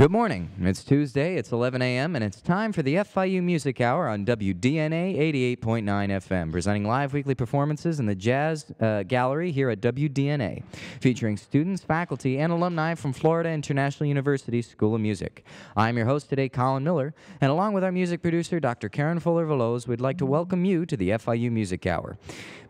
Good morning. It's Tuesday, it's 11 a.m., and it's time for the FIU Music Hour on WDNA 88.9 FM, presenting live weekly performances in the Jazz uh, Gallery here at WDNA, featuring students, faculty, and alumni from Florida International University School of Music. I'm your host today, Colin Miller, and along with our music producer, Dr. Karen Fuller Veloz, we'd like to welcome you to the FIU Music Hour.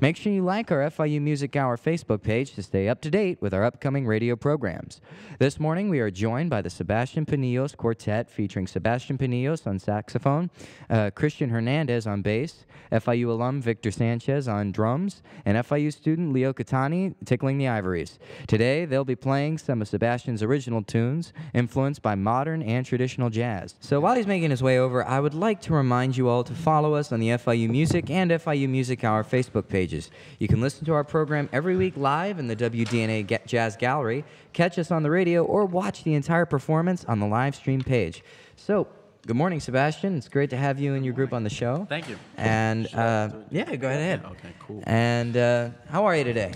Make sure you like our FIU Music Hour Facebook page to stay up to date with our upcoming radio programs. This morning, we are joined by the Sebastian Sebastian Quartet featuring Sebastian Pinillos on saxophone, uh, Christian Hernandez on bass, FIU alum Victor Sanchez on drums, and FIU student Leo Catani tickling the ivories. Today, they'll be playing some of Sebastian's original tunes, influenced by modern and traditional jazz. So while he's making his way over, I would like to remind you all to follow us on the FIU Music and FIU Music Hour Facebook pages. You can listen to our program every week live in the WDNA Jazz Gallery, catch us on the radio, or watch the entire performance on the live stream page. So, good morning, Sebastian. It's great to have you and your group on the show. Thank you. And uh, yeah, go ahead. Okay, cool. And uh, how are you today?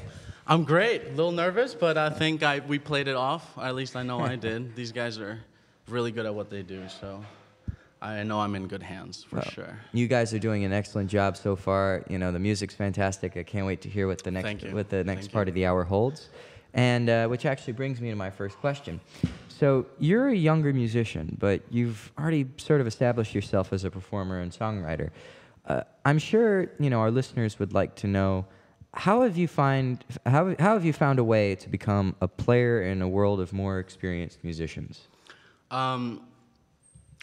I'm great. A little nervous, but I think I, we played it off. At least I know I did. These guys are really good at what they do, so I know I'm in good hands for well, sure. You guys are doing an excellent job so far. You know the music's fantastic. I can't wait to hear what the next what the next Thank part you. of the hour holds, and uh, which actually brings me to my first question. So you're a younger musician, but you've already sort of established yourself as a performer and songwriter. Uh, I'm sure you know our listeners would like to know how have you find how, how have you found a way to become a player in a world of more experienced musicians? Um,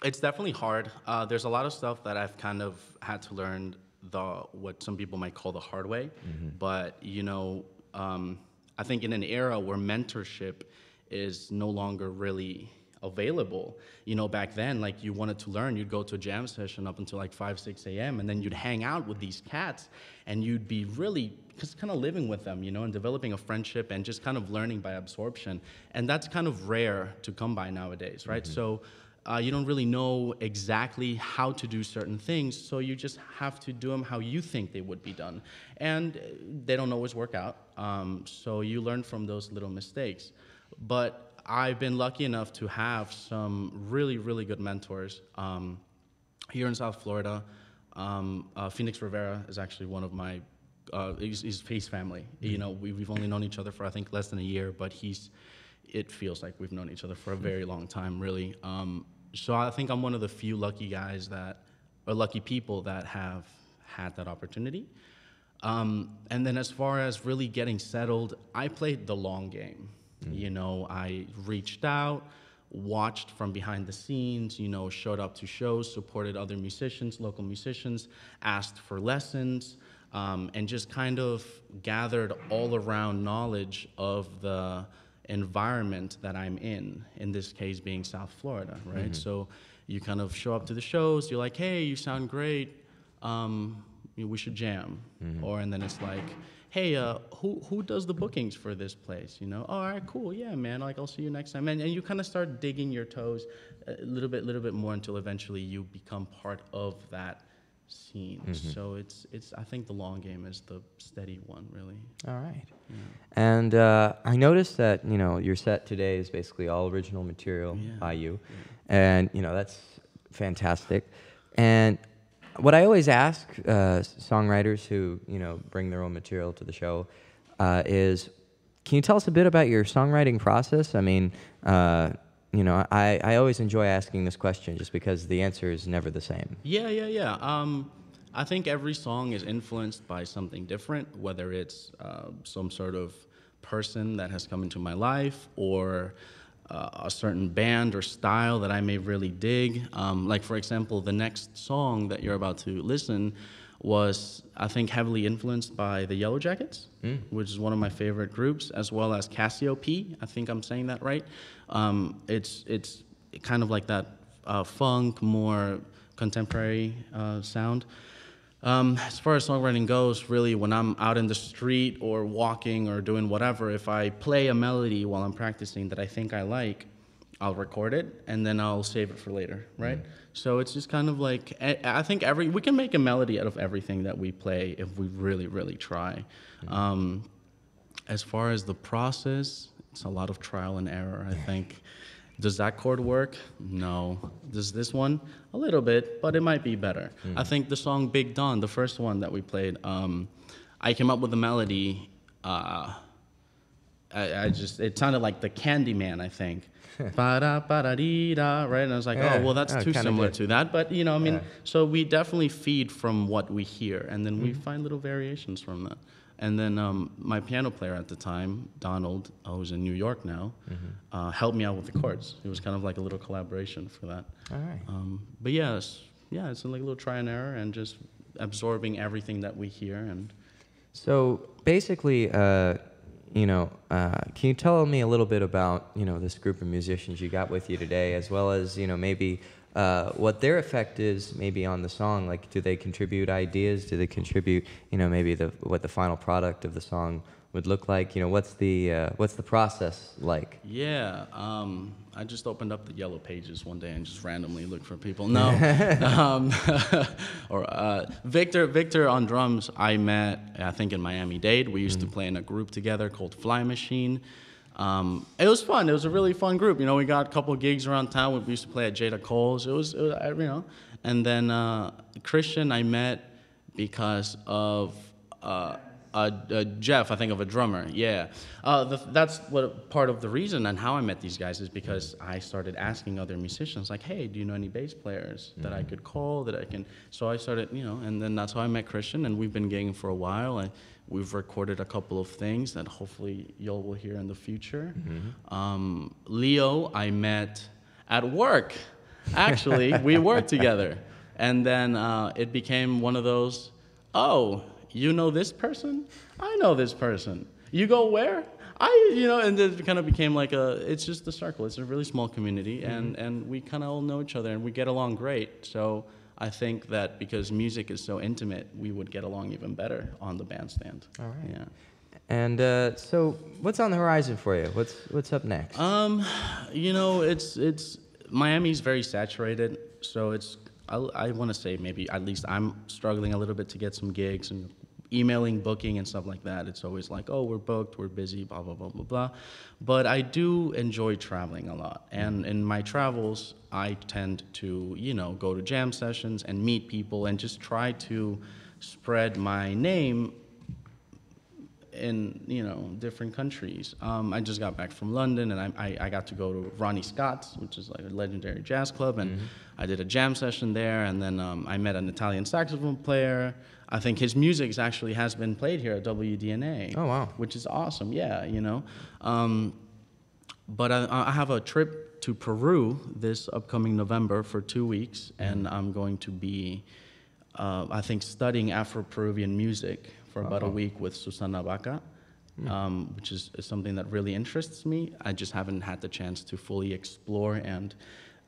it's definitely hard. Uh, there's a lot of stuff that I've kind of had to learn the what some people might call the hard way, mm-hmm. but you know, um, I think in an era where mentorship is no longer really available. You know, back then, like you wanted to learn, you'd go to a jam session up until like 5, 6 a.m., and then you'd hang out with these cats and you'd be really just kind of living with them, you know, and developing a friendship and just kind of learning by absorption. And that's kind of rare to come by nowadays, right? Mm-hmm. So uh, you don't really know exactly how to do certain things, so you just have to do them how you think they would be done. And uh, they don't always work out, um, so you learn from those little mistakes. But I've been lucky enough to have some really, really good mentors um, here in South Florida. Um, uh, Phoenix Rivera is actually one of my, uh, he's, he's, he's family. You mm-hmm. know, we, we've only known each other for I think less than a year, but he's, it feels like we've known each other for a mm-hmm. very long time, really. Um, so I think I'm one of the few lucky guys that, or lucky people that have had that opportunity. Um, and then as far as really getting settled, I played the long game. Mm. You know, I reached out, watched from behind the scenes, you know, showed up to shows, supported other musicians, local musicians, asked for lessons, um, and just kind of gathered all around knowledge of the environment that I'm in, in this case being South Florida, right? Mm-hmm. So you kind of show up to the shows, you're like, hey, you sound great. Um, we should jam. Mm-hmm. Or, and then it's like, hey, uh, who, who does the bookings for this place? You know, oh, all right, cool, yeah, man, like I'll see you next time. And, and you kind of start digging your toes a little bit, little bit more until eventually you become part of that scene. Mm-hmm. So it's, it's, I think the long game is the steady one, really. All right. Yeah. And uh, I noticed that, you know, your set today is basically all original material yeah. by you. Yeah. And, you know, that's fantastic. And what I always ask uh, songwriters who you know bring their own material to the show uh, is, can you tell us a bit about your songwriting process? I mean, uh, you know, I, I always enjoy asking this question just because the answer is never the same. Yeah, yeah, yeah. Um, I think every song is influenced by something different, whether it's uh, some sort of person that has come into my life or uh, a certain band or style that I may really dig. Um, like, for example, the next song that you're about to listen was, I think, heavily influenced by the Yellow Jackets, mm. which is one of my favorite groups, as well as Cassiope. I think I'm saying that right. Um, it's, it's kind of like that uh, funk, more contemporary uh, sound. Um, as far as songwriting goes, really, when I'm out in the street or walking or doing whatever, if I play a melody while I'm practicing that I think I like, I'll record it and then I'll save it for later, mm-hmm. right? Mm. So it's just kind of like I think every we can make a melody out of everything that we play if we really, really try. Mm. Um, as far as the process, it's a lot of trial and error, I think. Does that chord work? No. Does this one? A little bit, but it might be better. Mm. I think the song Big Dawn, the first one that we played, um, I came up with the melody. Uh, I, I, just it sounded like the Candyman, I think. ba da ba da da, right? And I was like, oh, yeah, oh well, that's oh, too similar good. to that. But you know, I mean, yeah. so we definitely feed from what we hear, and then mm-hmm. we find little variations from that. And then um, my piano player at the time, Donald, uh, oh, who's in New York now, mm-hmm. uh, helped me out with the chords. It was kind of like a little collaboration for that. All right. Um, but yeah, it's, yeah, it's like a little try and error and just absorbing everything that we hear and. So basically. Uh you know, uh, can you tell me a little bit about you know this group of musicians you got with you today, as well as you know maybe uh, what their effect is maybe on the song? Like, do they contribute ideas? Do they contribute you know maybe the what the final product of the song would look like? You know, what's the uh, what's the process like? Yeah, um, I just opened up the yellow pages one day and just randomly looked for people. No, um, or uh, Victor Victor on drums. I met I think in Miami Dade. We used mm. to mm-hmm. play in a group together called Fly Machine. Um, it was fun. It was a really fun group. You know, we got a couple gigs around town. We used to play at Jada Cole's. It was, it was you know, and then uh, Christian I met because of. Uh, uh, uh, Jeff, I think of a drummer. Yeah, uh, the, that's what part of the reason and how I met these guys is because I started asking other musicians, like, "Hey, do you know any bass players that mm-hmm. I could call that I can?" So I started, you know, and then that's how I met Christian, and we've been gigging for a while, and we've recorded a couple of things that hopefully y'all will hear in the future. Mm-hmm. Um, Leo, I met at work. Actually, we worked together, and then uh, it became one of those. Oh, you know this person? I know this person. You go where? I, you know, and it kind of became like a, it's just the circle. It's a really small community, and, mm-hmm. and we kind of all know each other, and we get along great. So I think that because music is so intimate, we would get along even better on the bandstand. All right. Yeah. And uh, so, what's on the horizon for you? What's what's up next? Um, you know, it's it's Miami's very saturated, so it's I, I want to say maybe at least I'm struggling a little bit to get some gigs and emailing booking and stuff like that, it's always like, oh, we're booked, we're busy, blah, blah, blah, blah, blah. But I do enjoy traveling a lot. And in my travels, I tend to, you know, go to jam sessions and meet people and just try to spread my name in you know different countries. Um, I just got back from London, and I, I, I, got to go to Ronnie Scott's, which is like a legendary jazz club, and mm-hmm. I did a jam session there. And then um, I met an Italian saxophone player. I think his music actually has been played here at WDNA. Oh wow, which is awesome. Yeah, you know. Um, but I, I, have a trip to Peru this upcoming November for two weeks, mm-hmm. and I'm going to be, uh, I think, studying Afro-Peruvian music for about a uh-huh. week with Susana Baca, hmm. um, which is, is, something that really interests me. I just haven't had the chance to fully explore and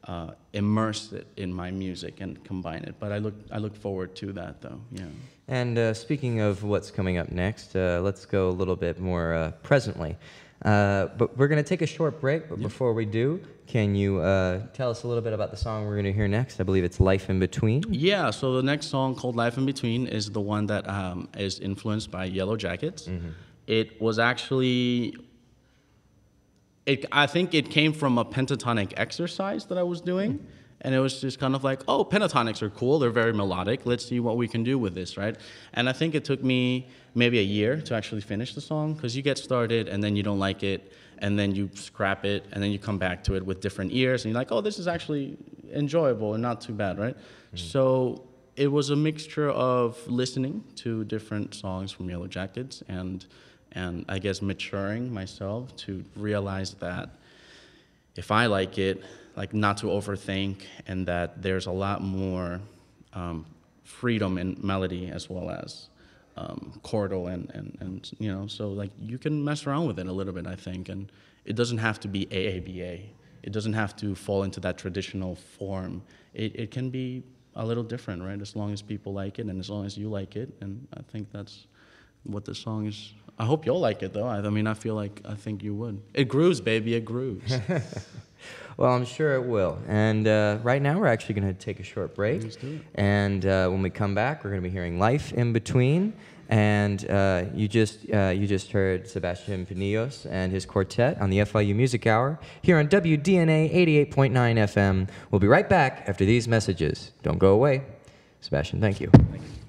uh, immerse it in my music and combine it. But I look I look forward to that though. Yeah. And uh, speaking of what's coming up next, uh, let's go a little bit more uh, presently. Uh, but we're going to take a short break. But yep. before we do, can you uh, tell us a little bit about the song we're going to hear next? I believe it's Life in Between. Yeah, so the next song called Life in Between is the one that um, is influenced by Yellow Jackets. Mm-hmm. It was actually, it, I think it came from a pentatonic exercise that I was doing. Mm-hmm and it was just kind of like, oh, pentatonics are cool. They're very melodic. Let's see what we can do with this, right? And I think it took me maybe a year to actually finish the song because you get started and then you don't like it and then you scrap it and then you come back to it with different ears and you're like, oh, this is actually enjoyable and not too bad, right? Mm. So it was a mixture of listening to different songs from Yellow Jackets and and I guess maturing myself to realize that if I like it, like not to overthink, and that there's a lot more um, freedom in melody as well as um, chordal and, and and you know. So like you can mess around with it a little bit, I think, and it doesn't have to be AABA. It doesn't have to fall into that traditional form. It it can be a little different, right? As long as people like it and as long as you like it, and I think that's what the song is I hope you'll like it though. I, I, mean, I feel like I think you would. It grooves, baby. It grooves. well, I'm sure it will. And uh, right now, we're actually going to take a short break. And uh, when we come back, we're going to be hearing "Life in Between." And uh, you just uh, you just heard Sebastian Pinillos and his quartet on the FIU Music Hour here on WDNA 88.9 FM. We'll be right back after these messages. Don't go away, Sebastian. Thank you. Thank you.